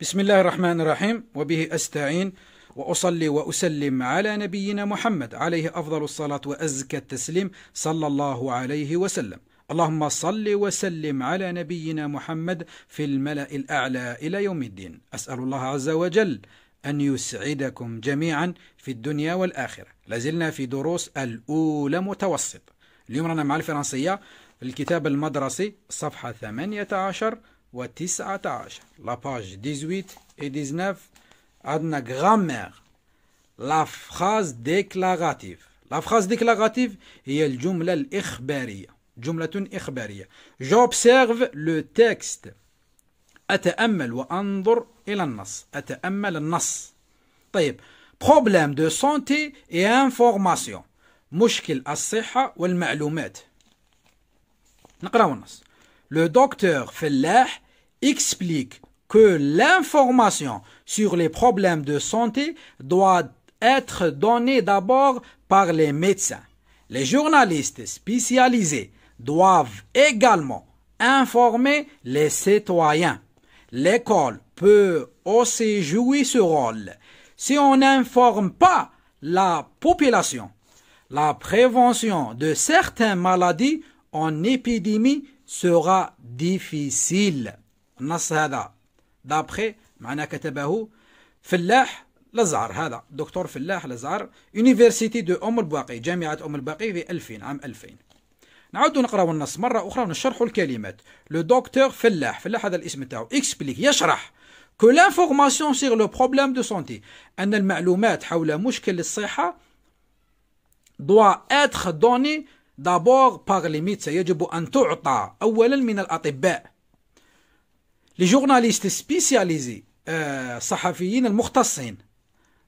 بسم الله الرحمن الرحيم وبه أستعين وأصلي وأسلم على نبينا محمد عليه أفضل الصلاة وأزكى التسليم صلى الله عليه وسلم اللهم صل وسلم على نبينا محمد في الملأ الأعلى إلى يوم الدين أسأل الله عز وجل أن يسعدكم جميعا في الدنيا والآخرة لازلنا في دروس الأولى متوسط اليوم رانا مع الفرنسية الكتاب المدرسي صفحة 18 و عشر لا باج ديزويت 18 عندنا غرامير لا فراز ديكلاغاتيف لا فراز ديكلاغاتيف هي الجمله الاخباريه جمله اخباريه جوبسيرف لو تكست اتامل وانظر الى النص اتامل النص طيب بروبليم دو سونتي اي انفورماسيون مشكل الصحه والمعلومات نقراو النص le docteur Fellah explique que l'information sur les problèmes de santé doit être donnée d'abord par les médecins. Les journalistes spécialisés doivent également informer les citoyens. L'école peut aussi jouer ce rôle. Si on n'informe pas la population, la prévention de certaines maladies en épidémie سوغا ديفيسيل النص هذا دابخي معناه كتبه فلاح لزعر هذا دكتور فلاح لزعر يونيفرسيتي دو أم الباقي جامعة أم الباقي في 2000 عام 2000 نعود نقراو النص مرة أخرى ونشرحوا الكلمات لو دكتور فلاح فلاح هذا الاسم تاعو اكسبليك يشرح كو لانفورماسيون سيغ لو بروبليم دو سونتي أن المعلومات حول مشكل الصحة دوا اتر دوني دابور باغ ليميت سيجب أن تعطى أولا من الأطباء لي جورناليست سبيسياليزي الصحفيين آه، المختصين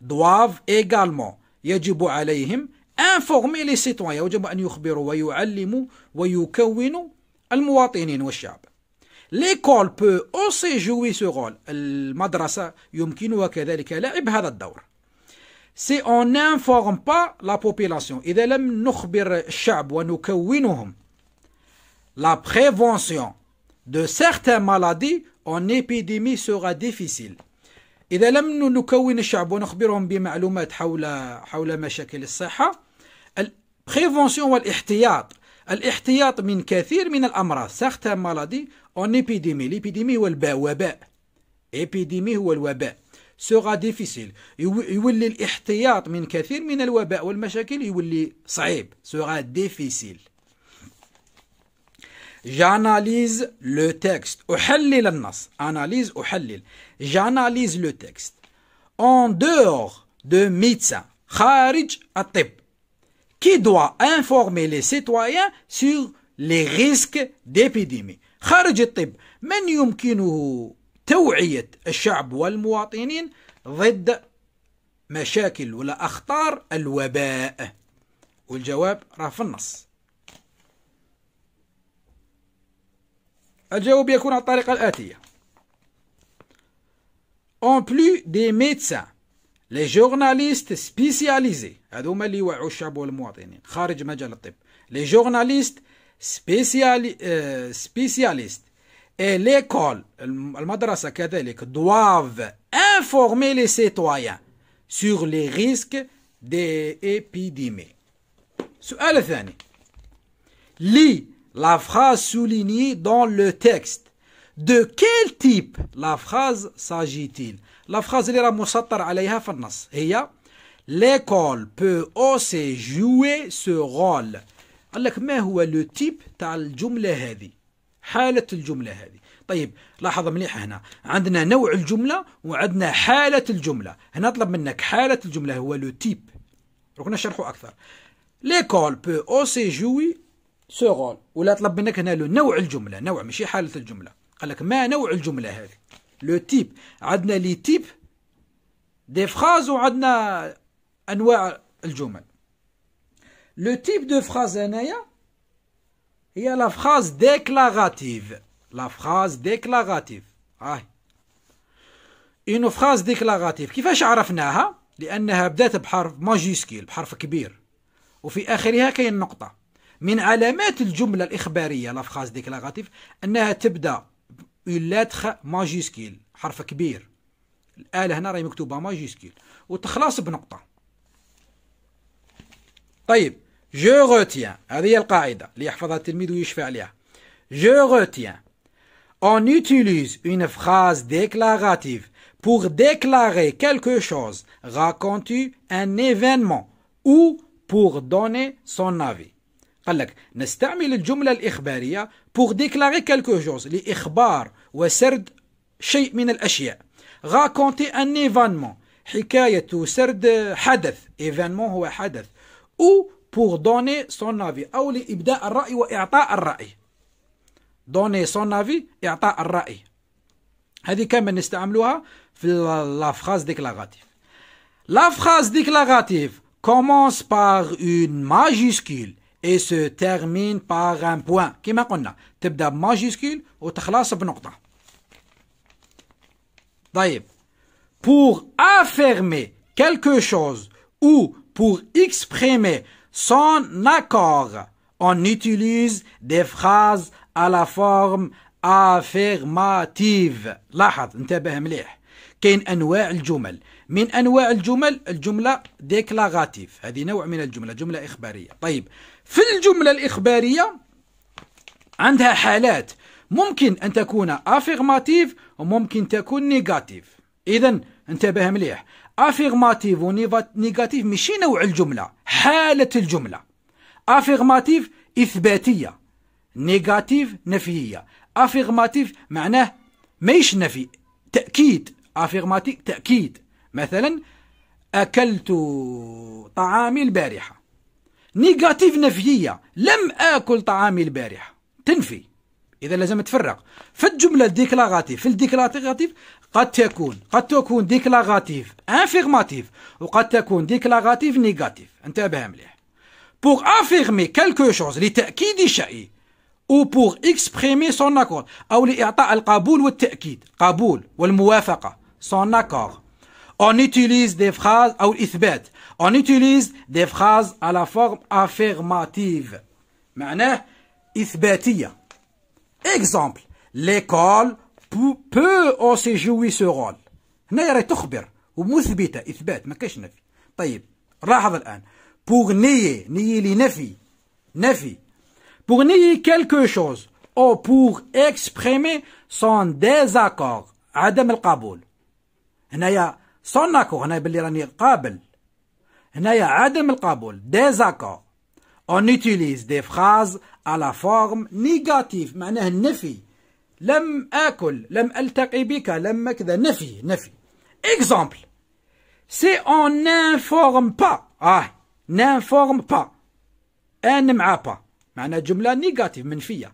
دواف إيغالمون يجب عليهم انفورمي لي سيتوان يجب أن يخبروا ويعلموا ويكونوا المواطنين والشعب ليكول بو اوسي جوي سو رول المدرسة يمكنها كذلك لعب هذا الدور سي اون انفورم با لا بوبيلاسيون اذا لم نخبر الشعب ونكونهم لا بريفونسيون دو سيغتان مالادي اون ايبيديمي سوغا ديفيسيل اذا لم نكون الشعب ونخبرهم بمعلومات حول حول مشاكل الصحه البريفونسيون والاحتياط الاحتياط من كثير من الامراض سيغتان مالادي اون ايبيديمي الايبيديمي هو الوباء ايبيديمي هو الوباء سوغا ديفيسيل يولي الاحتياط من كثير من الوباء والمشاكل يولي صعيب سوغا ديفيسيل جاناليز لو تكست احلل النص اناليز احلل جاناليز لو تكست اون دور دو médecins خارج الطب كي دوا انفورمي لي سيتوايان سوغ لي ريسك ديبيديمي خارج الطب من يمكنه توعية الشعب والمواطنين ضد مشاكل ولا أخطار الوباء والجواب راه في النص الجواب يكون على الطريقة الآتية En plus des médecins, les journalistes spécialisés, هادو هما اللي يوعوا الشعب والمواطنين خارج مجال الطب. Les journalistes euh, spécialistes et l'école, madrasa doivent informer les citoyens sur les risques des épidémies. سؤال ثاني lis la phrase soulignée dans le texte de quel type la phrase s'agit-il la phrase est la مسطر alayha l'école peut aussi jouer ce rôle Alors, mais où le type type تاع حالة الجملة هذه طيب لاحظ مليح هنا عندنا نوع الجملة وعندنا حالة الجملة هنا أطلب منك حالة الجملة هو لو تيب ركنا نشرحه أكثر ليكول بو أو سي جوي سو رول ولا أطلب منك هنا لو نوع الجملة نوع ماشي حالة الجملة قال لك ما نوع الجملة هذه لو تيب عندنا لي تيب دي فراز وعندنا أنواع الجمل لو تيب دو فراز هنايا هي لا فراز ديكلاغاتيف لا فراز ديكلاغاتيف هاي اون فراز ديكلاغاتيف كيفاش عرفناها لانها بدات بحرف ماجيسكيل بحرف كبير وفي اخرها كاين نقطه من علامات الجمله الاخباريه لا فراز ديكلاغاتيف انها تبدا لاتر ماجيسكيل حرف كبير الاله هنا راهي مكتوبه ماجيسكيل وتخلص بنقطه طيب Je retiens. Je retiens. On utilise une phrase déclarative pour déclarer quelque chose, raconter un événement ou pour donner son avis. قال لك نستعمل الجملة الإخبارية pour déclarer quelque chose لإخبار وسرد شيء من الأشياء raconter un événement حكاية سرد حدث événement هو حدث ou pour donner son avis. Aouli ibda al-ra'i wa al-ra'i. Donner son avis, i'ta al-ra'i. Hadi kamen la phrase déclarative. La phrase déclarative commence par une majuscule et se termine par un point. Kima par Tibda majuscule ou takhlas b'nokta. D'ailleurs, pour affirmer quelque chose ou pour exprimer son accord, on utilise des phrases à la forme affirmative لاحظ انتبه مليح كاين انواع الجمل من انواع الجمل الجمله ديكلاغاتيف هذه نوع من الجمله جمله اخباريه طيب في الجمله الاخباريه عندها حالات ممكن ان تكون افيرماتيف وممكن تكون نيجاتيف اذا انتبه مليح افيرماتيف ونيجاتيف ماشي نوع الجمله حاله الجمله افيرماتيف اثباتيه نيجاتيف نفييه افيرماتيف معناه ماهيش نفي تاكيد افيرماتيف تاكيد مثلا اكلت طعامي البارحه نيجاتيف نفييه لم اكل طعامي البارحه تنفي اذا لازم تفرق في الجمله الديكلاراتيف في الديكلاراتيف قد تكون قد تكون ديكلاغاتيف انفيرماتيف وقد تكون ديكلاغاتيف نيجاتيف انتبه مليح بوغ افيرمي كالكو شوز لتأكيد شيء او بور اكسبريمي سون اكور او لاعطاء القبول والتأكيد قبول والموافقة سون اكور اون utilise دي فراز او الاثبات اون utilise دي فراز على فورم افيرماتيف معناه اثباتية اكزومبل ليكول بو بو او سي جوي سو رول هنايا راهي تخبر ومثبته اثبات ما كاش نفي طيب لاحظ الان بوغ نيي نيي لي نفي نفي بوغ نيي كالكو شوز او بوغ اكسبريمي سون ديزاكور عدم القبول هنايا سون اكور هنا بلي راني قابل هنايا عدم القبول ديزاكور اون يوتيليز دي فراز على فورم نيجاتيف معناه النفي لم آكل لم ألتقي بك لم كذا نفي نفي Exemple C'est on n'informe pas آه n'informe pas أنا مع با معنى جملة نيجاتيف منفية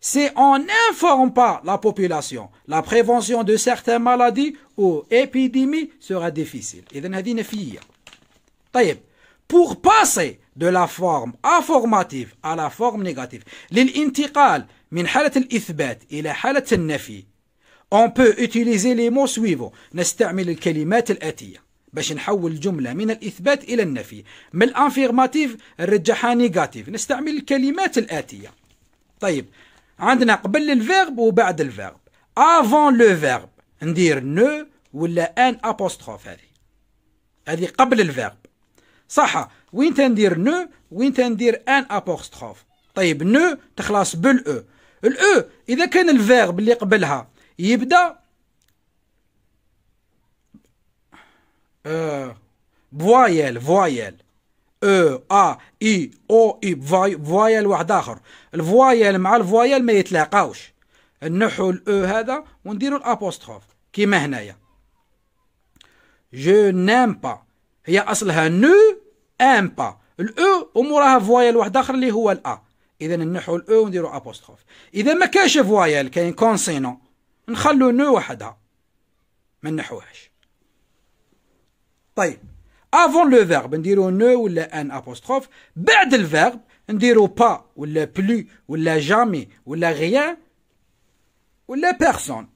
C'est on n'informe pas la population la prévention de certaines maladies ou épidémies sera difficile إذا هذه نفية طيب pour passer de la forme affirmative à la forme négative للانتقال من حالة الإثبات إلى حالة النفي on peut utiliser les mots suivants نستعمل الكلمات الآتية باش نحول الجملة من الإثبات إلى النفي من الأنفيرماتيف نرجعها نيجاتيف نستعمل الكلمات الآتية طيب عندنا قبل الفيرب وبعد الفيرب افون لو فيرب ندير نو ولا ان ابوستروف هذه هذه قبل الفيرب صح وين تندير نو وين تندير ان ابوستروف طيب نو تخلص بال او e. الاو e, اذا كان الفيرب اللي قبلها يبدا أه فوايل فوايل او ا اي او اي فوايل واحد اخر الفوايل مع الفوايل ما يتلاقاوش نحو الاو e هذا ونديرو الابوستروف كيما هنايا جو نام با هي اصلها نو ام با الاو وموراها فوايل واحد اخر اللي هو الا اذا نحو الاو ونديرو ابوستروف اذا ما كاش فوايال كاين كونسينون نخلو نو وحدها ما نحوهاش طيب افون لو فيرب نديرو نو ولا ان ابوستروف بعد الفيرب نديرو با ولا بلو ولا جامي ولا غيان ولا بيرسون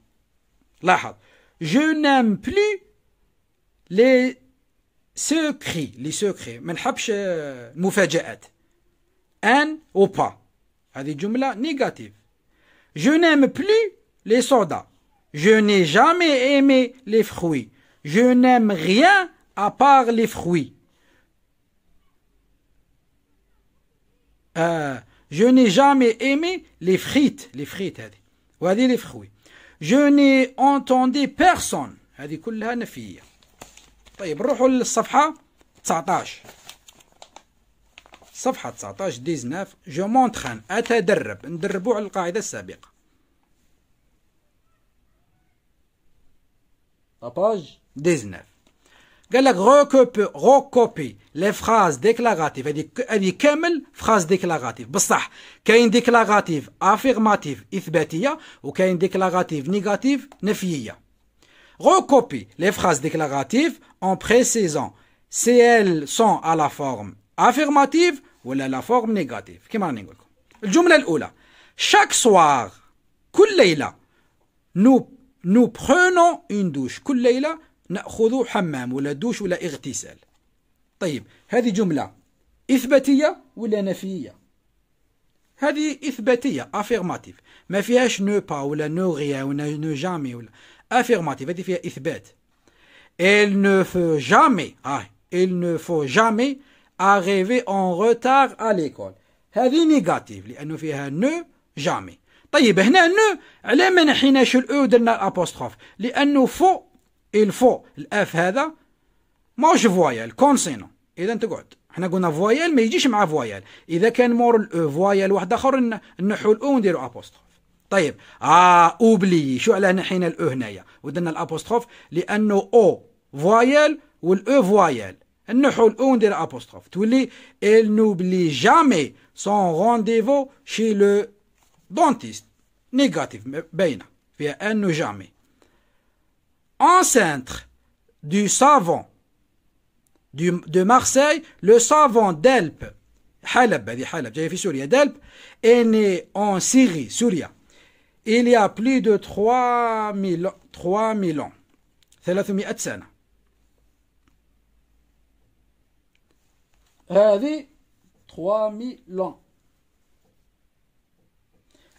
لاحظ جو نام بلو لي سوكري لي سوكري ما نحبش المفاجآت un ou pas. هذه جملة négative. Je n'aime plus les sodas. Je n'ai jamais aimé les fruits. Je n'aime rien à part les fruits. Euh, je n'ai jamais aimé les frites. Les frites, هذه. les fruits. Je n'ai entendu personne. هذه كلها نفية. طيب نروحوا للصفحة 19. صفحة 19 19 جو مونتخان أتدرب ندربو على القاعدة السابقة لاباج 19 قال لك روكوبي روكوبي لي فراز ديكلاغاتيف هذه هذه كامل فراز ديكلاغاتيف بصح كاين ديكلاغاتيف افيرماتيف اثباتيه وكاين ديكلاغاتيف نيجاتيف نفييه غوكوبي لي فراز ديكلاغاتيف en précisant si elles sont à la forme affirmative ولا لا فورم نيجاتيف كيما راني نقول لكم الجمله الاولى شاك سوار كل ليله نو نو برونون اون دوش كل ليله ناخذ حمام ولا دوش ولا اغتسال طيب هذه جمله اثباتيه ولا نفييه هذه اثباتيه افيرماتيف ما فيهاش نو با ولا نو غيا ولا نو جامي ولا افيرماتيف هذه فيها اثبات il ah, ne faut jamais ah il ne faut jamais أغيفي en retard à l'école هذه نيجاتيف لانه فيها نو جامي طيب هنا نو على ما نحيناش الاو درنا الابوستروف لانه فو الفو الاف هذا موش فوايال كونسينون اذا تقعد حنا قلنا فوايال ما يجيش مع فوايال اذا كان مور الاو فوايال واحد اخر نحو الاو ونديرو ابوستروف طيب اه اوبلي شو على نحينا الاو هنايا ودرنا الابوستروف لانه او فوايال والاو فوايال النحو ندير ابوستروف تولي il n'oublie jamais son rendez-vous chez le dentiste négatif باينه فيها انه jamais ancêtre du savant du, de Marseille le savant d'Elpe حلب dit Halab, j'ai في سوريا d'Elpe est né en Syrie Syrie il y a plus de 3000 3000 ans 300 ans. هذه 3000 ans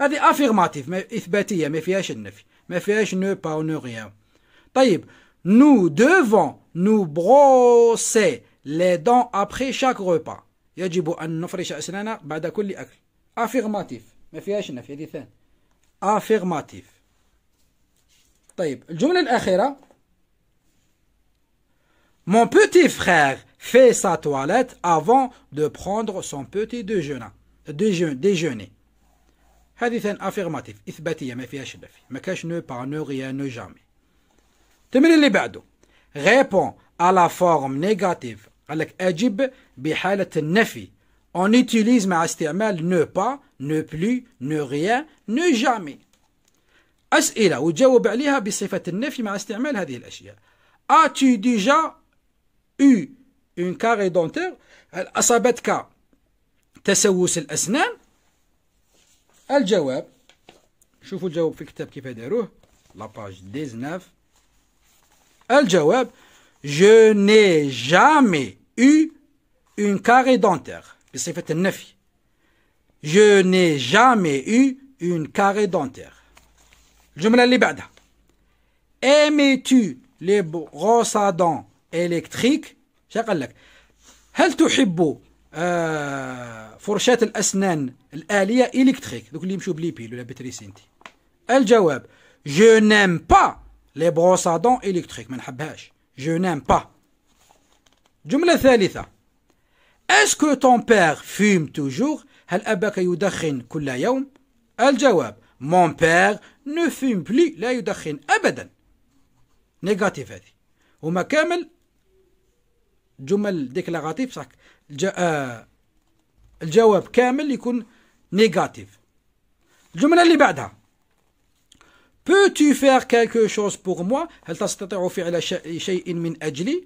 هذه افيرماتيف اثباتيه ما فيهاش النفي ما فيهاش نو با نو غيان طيب نو دوفون نو بروسي لي دون ابري شاك روبا يجب ان نفرش اسناننا بعد كل اكل افيرماتيف ما فيهاش النفي هذه ثاني افيرماتيف طيب الجمله الاخيره مون بوتي frère fait sa toilette avant de prendre son petit déjeuner. déjeuner. حديث افيرماتيف اثباتيه ما فيهاش ما كاش التمرين اللي بعده répond à la forme négative اجب on utilise مع استعمال ne pas ne plus ne rien ne jamais اسئله وتجاوب عليها بصفه النفي مع استعمال هذه الاشياء as-tu déjà eu une dentaire, elle a a ka tesawous el asnan, el le شوفوا qui في كتاب كيف La page 19 Elle الجواب je n'ai jamais eu une carré dentaire je n'ai jamais eu une carré dentaire الجمله اللي بعدها aimes-tu les brosses à dents électriques قال لك هل تحب آه، فرشاة الأسنان الآلية إلكتريك دوك اللي يمشوا بليبيل ولا بتريسينتي الجواب جو نيم با لي بروسادون إلكتريك ما نحبهاش جو نيم با جملة ثالثة اسكو طون بير فيم توجور هل أباك يدخن كل يوم الجواب مون بير نو فيم بلي لا يدخن أبدا نيجاتيف هذه هما كامل جمل ديكلاغاتيف صح الجا... آه... الجواب كامل يكون نيجاتيف الجملة اللي بعدها Peux-tu faire quelque chose pour moi هل تستطيع فعل شيء من أجلي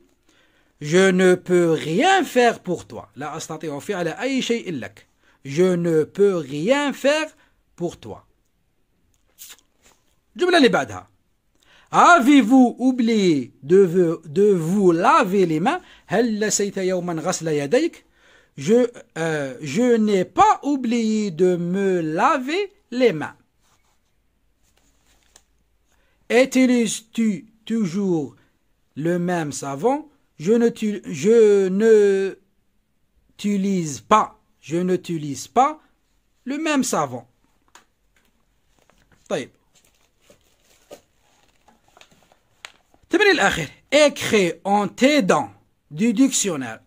Je ne peux rien faire pour toi لا أستطيع فعل أي شيء لك Je ne peux rien faire pour toi الجملة اللي بعدها Avez-vous oublié de, de, vous laver les mains Je, euh, je n'ai pas oublié de me laver les mains. Utilises-tu toujours le même savon Je ne, tu, je ne utilise pas, je n'utilise pas le même savon. écris en du dictionnaire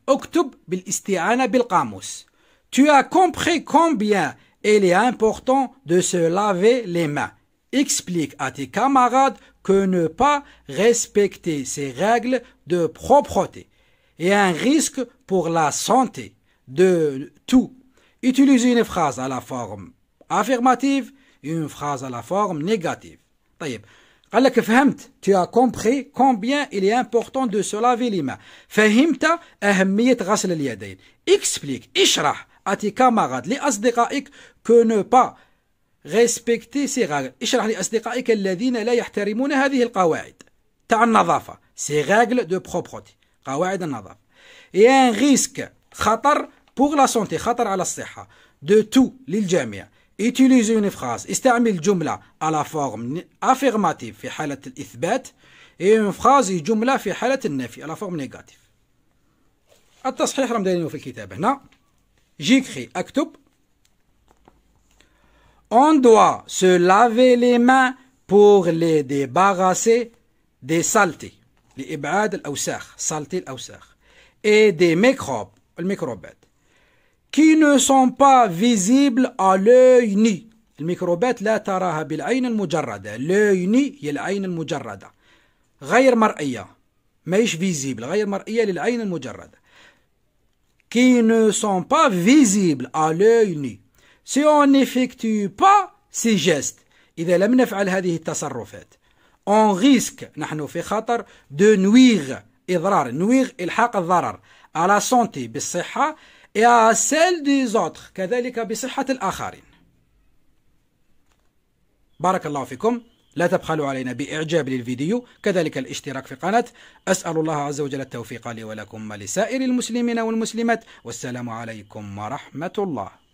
Tu as compris combien il est important de se laver les mains. Explique à tes camarades que ne pas respecter ces règles de propreté est un risque pour la santé de tout. Utilise une phrase à la forme affirmative et une phrase à la forme négative. قال لك فهمت تي ا كومبري كومبيان الي امبورطون دو سو لافي لي فهمت اهميه غسل اليدين اكسبليك اشرح اتي كاماراد لاصدقائك كو نو با ريسبكتي سي راجل اشرح لاصدقائك الذين لا يحترمون هذه القواعد تاع النظافه سي راجل دو بروبروتي قواعد النظافه اي ان ريسك خطر بوغ لا سونتي خطر على الصحه دو تو للجميع Utiliser une phrase. استعمل جملة à la forme affirmative في حالة الإثبات et une phrase جملة في حالة النفي à la forme négative. التصحيح راهم دايرينه في الكتاب هنا. J'écris أكتب. On doit se laver les mains pour les débarrasser des saletés. لإبعاد الأوساخ، saleté الأوساخ. et des microbes الميكروبات qui ne sont pas visibles à l'œil nu الميكروبات لا تراها بالعين المجردة l'œil nu هي العين المجردة غير مرئية ماهيش فيزيبل غير مرئية للعين المجردة كي ne sont pas visibles à l'œil سي اون on با سي ces إذا لم نفعل هذه التصرفات اون ريسك نحن في خطر دو نويغ إضرار نويغ إلحاق الضرر على سونتي بالصحة et à celle des autres كذلك بصحة الآخرين بارك الله فيكم لا تبخلوا علينا بإعجاب للفيديو كذلك الاشتراك في قناة أسأل الله عز وجل التوفيق لي ولكم ولسائر المسلمين والمسلمات والسلام عليكم ورحمة الله